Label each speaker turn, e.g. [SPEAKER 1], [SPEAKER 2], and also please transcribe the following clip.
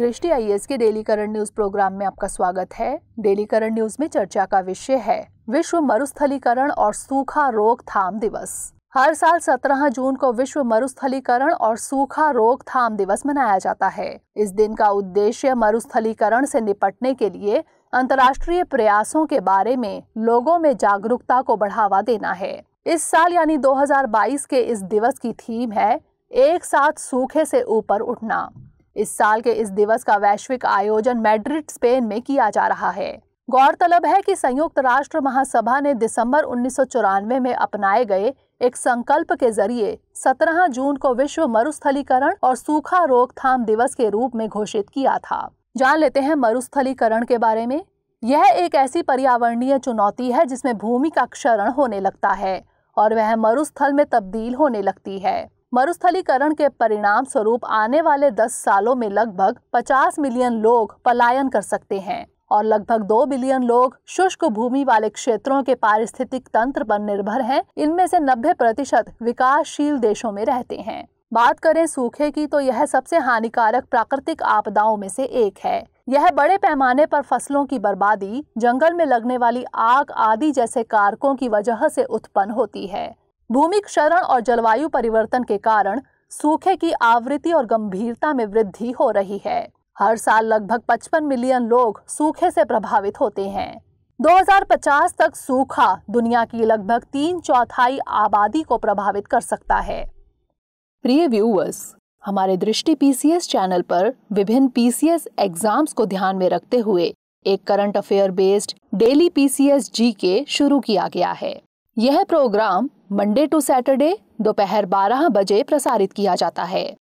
[SPEAKER 1] दृष्टि आई के daily current news programme में आपका स्वागत है डेली करंट न्यूज में चर्चा का विषय है विश्व मरुस्थलीकरण और सूखा रोकथाम दिवस हर साल 17 जून को विश्व मरुस्थलीकरण और सूखा रोकथाम दिवस मनाया जाता है इस दिन का उद्देश्य मरुस्थलीकरण से निपटने के लिए अंतर्राष्ट्रीय प्रयासों के बारे में लोगों में जागरूकता को बढ़ावा देना है इस साल यानी 2022 के इस दिवस की थीम है एक साथ सूखे से ऊपर उठना इस साल के इस दिवस का वैश्विक आयोजन मैड्रिड स्पेन में किया जा रहा है गौरतलब है कि संयुक्त राष्ट्र महासभा ने दिसंबर उन्नीस में अपनाए गए एक संकल्प के जरिए 17 जून को विश्व मरुस्थलीकरण और सूखा रोकथाम दिवस के रूप में घोषित किया था जान लेते हैं मरुस्थलीकरण के बारे में यह एक ऐसी पर्यावरणीय चुनौती है जिसमें भूमि का क्षरण होने लगता है और वह मरुस्थल में तब्दील होने लगती है मरुस्थलीकरण के परिणाम स्वरूप आने वाले 10 सालों में लगभग 50 मिलियन लोग पलायन कर सकते हैं और लगभग दो बिलियन लोग शुष्क भूमि वाले क्षेत्रों के पारिस्थितिक तंत्र पर निर्भर हैं इनमें से 90 प्रतिशत विकासशील देशों में रहते हैं बात करें सूखे की तो यह सबसे हानिकारक प्राकृतिक आपदाओं में से एक है यह बड़े पैमाने पर फसलों की बर्बादी जंगल में लगने वाली आग आदि जैसे कारकों की वजह से उत्पन्न होती है भूमि क्षरण और जलवायु परिवर्तन के कारण सूखे की आवृत्ति और गंभीरता में वृद्धि हो रही है हर साल लगभग 55 मिलियन लोग सूखे से प्रभावित होते हैं 2050 तक सूखा दुनिया की लगभग तीन चौथाई आबादी को प्रभावित कर सकता है प्रिय व्यूअर्स हमारे दृष्टि पीसीएस चैनल पर विभिन्न पीसीएस एग्जाम्स को ध्यान में रखते हुए एक current affair based daily PCS जी के शुरू किया गया है यह प्रोग्राम मंडे टू सैटरडे दोपहर बारह बजे प्रसारित किया जाता है